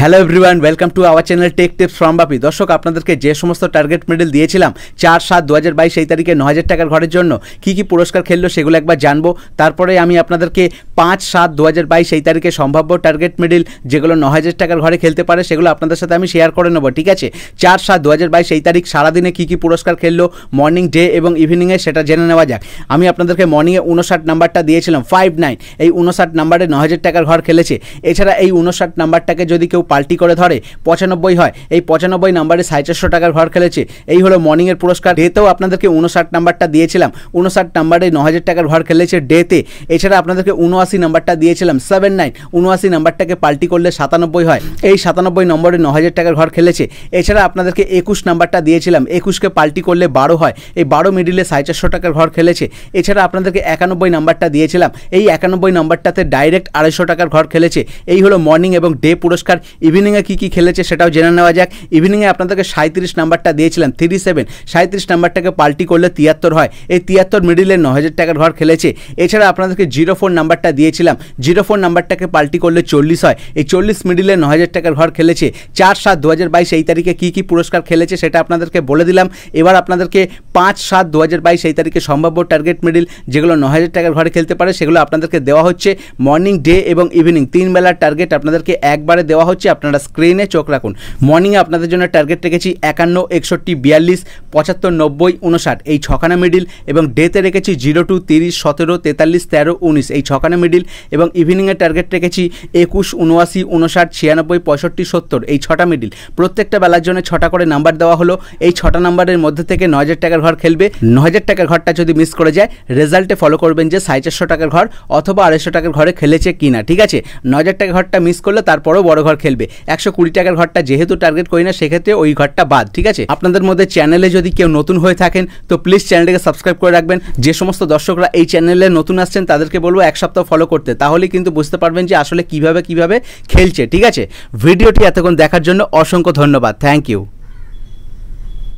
hello everyone welcome to our channel tech tips from Bapi দর্শক আপনাদেরকে যে সমস্ত টার্গেট মেডেল দিয়েছিলাম চার সাত দু হাজার বাইশ এই তারিখে ন হাজার টাকার ঘরের জন্য কী কী পুরস্কার খেললো সেগুলো একবার জানবো তারপরে আমি আপনাদেরকে পাঁচ সাত দু হাজার বাইশ এই তারিখে সম্ভাব্য টার্গেট মেডেল যেগুলো ন হাজার টাকার ঘরে খেলতে পারে সেগুলো আপনাদের সাথে আমি শেয়ার করে নেবো ঠিক আছে চার সাত দু হাজার বাইশ এই তারিখ সারাদিনে কী কী পুরস্কার খেললো মর্নিং ডে এবং ইভিনিংয়ে সেটা জেনে নেওয়া যাক আমি আপনাদেরকে মর্নিংয়ে উনষাট নাম্বারটা দিয়েছিলাম ফাইভ নাইন এই উনষাট নাম্বারে ন হাজার টাকার ঘর খেলেছে এছাড়া এই উনষাট নাম্বারটাকে যদি কেউ পাল্টি করে ধরে পঁচানব্বই হয় এই পঁচানব্বই নাম্বারে সাড়ে চারশো টাকার ঘর খেলেছে এই হলো মর্নিংয়ের পুরস্কার ডেতেও আপনাদেরকে উনষাট নাম্বারটা দিয়েছিলাম উনষাট নাম্বারে ন হাজার টাকার ঘর খেলেছে ডেতে এছাড়া আপনাদেরকে উনআশি নাম্বারটা দিয়েছিলাম সেভেন নাইন উনআশি নাম্বারটাকে পাল্টি করলে সাতানব্বই হয় এই সাতানব্বই নম্বরে ন হাজার টাকার ঘর খেলেছে এছাড়া আপনাদেরকে একুশ নাম্বারটা দিয়েছিলাম একুশকে পাল্টি করলে বারো হয় এই বারো মিডিলে সাড়ে চারশো টাকার ঘর খেলেছে এছাড়া আপনাদেরকে একানব্বই নাম্বারটা দিয়েছিলাম এই একানব্বই নাম্বারটাতে ডাইরেক্ট আড়াইশো টাকার ঘর খেলেছে এই হলো মর্নিং এবং ডে পুরস্কার ইভিনিংয়ে কী কী খেলেছে সেটাও জেনে নেওয়া যাক ইভিনিংয়ে আপনাদেরকে সাঁত্রিশ নাম্বারটা দিয়েছিলাম থ্রি সেভেন সাঁত্রিশ নাম্বারটাকে পাল্টি করলে তিয়াত্তর হয় এই তিয়াত্তর মিডিলে ন হাজার টাকার ঘর খেলেছে এছাড়া আপনাদেরকে জিরো ফোর নাম্বারটা দিয়েছিলাম জিরো ফোর নাম্বারটাকে পাল্টি করলে চল্লিশ হয় এই চল্লিশ মিডিলে ন হাজার টাকার ঘর খেলেছে চার সাত দু হাজার বাইশ এই তারিখে কী কী পুরস্কার খেলেছে সেটা আপনাদেরকে বলে দিলাম এবার আপনাদেরকে পাঁচ সাত দু হাজার বাইশ এই তারিখে সম্ভাব্য টার্গেট মিডিল যেগুলো ন হাজার টাকার ঘরে খেলতে পারে সেগুলো আপনাদেরকে দেওয়া হচ্ছে মর্নিং ডে এবং ইভিনিং তিন বেলার টার্গেট আপনাদেরকে একবারে দেওয়া হচ্ছে দিচ্ছি আপনারা স্ক্রিনে চোখ রাখুন মর্নিংয়ে আপনাদের জন্য টার্গেট রেখেছি একান্ন একষট্টি বিয়াল্লিশ পঁচাত্তর নব্বই উনষাট এই ছখানা মিডিল এবং ডেতে রেখেছি জিরো টু তিরিশ সতেরো তেতাল্লিশ তেরো উনিশ এই ছখানা মিডিল এবং ইভিনিংয়ের টার্গেট রেখেছি একুশ উনআশি উনষাট ছিয়ানব্বই পঁয়ষট্টি সত্তর এই ছটা মিডিল প্রত্যেকটা বেলার জন্য ছটা করে নাম্বার দেওয়া হলো এই ছটা নাম্বারের মধ্যে থেকে ন হাজার টাকার ঘর খেলবে ন হাজার টাকার ঘরটা যদি মিস করে যায় রেজাল্টে ফলো করবেন যে সাড়ে চারশো টাকার ঘর অথবা আড়াইশো টাকার ঘরে খেলেছে কিনা ঠিক আছে ন হাজার টাকার ঘরটা মিস করলে তারপরেও বড় ঘর খেলবে ফেলবে একশো কুড়ি টাকার ঘরটা যেহেতু টার্গেট করি না সেক্ষেত্রে ওই ঘরটা বাদ ঠিক আছে আপনাদের মধ্যে চ্যানেলে যদি কেউ নতুন হয়ে থাকেন তো প্লিজ চ্যানেলটাকে সাবস্ক্রাইব করে রাখবেন যে সমস্ত দর্শকরা এই চ্যানেলে নতুন আসছেন তাদেরকে বলবো এক সপ্তাহ ফলো করতে তাহলে কিন্তু বুঝতে পারবেন যে আসলে কিভাবে কিভাবে খেলছে ঠিক আছে ভিডিওটি এতক্ষণ দেখার জন্য অসংখ্য ধন্যবাদ থ্যাংক ইউ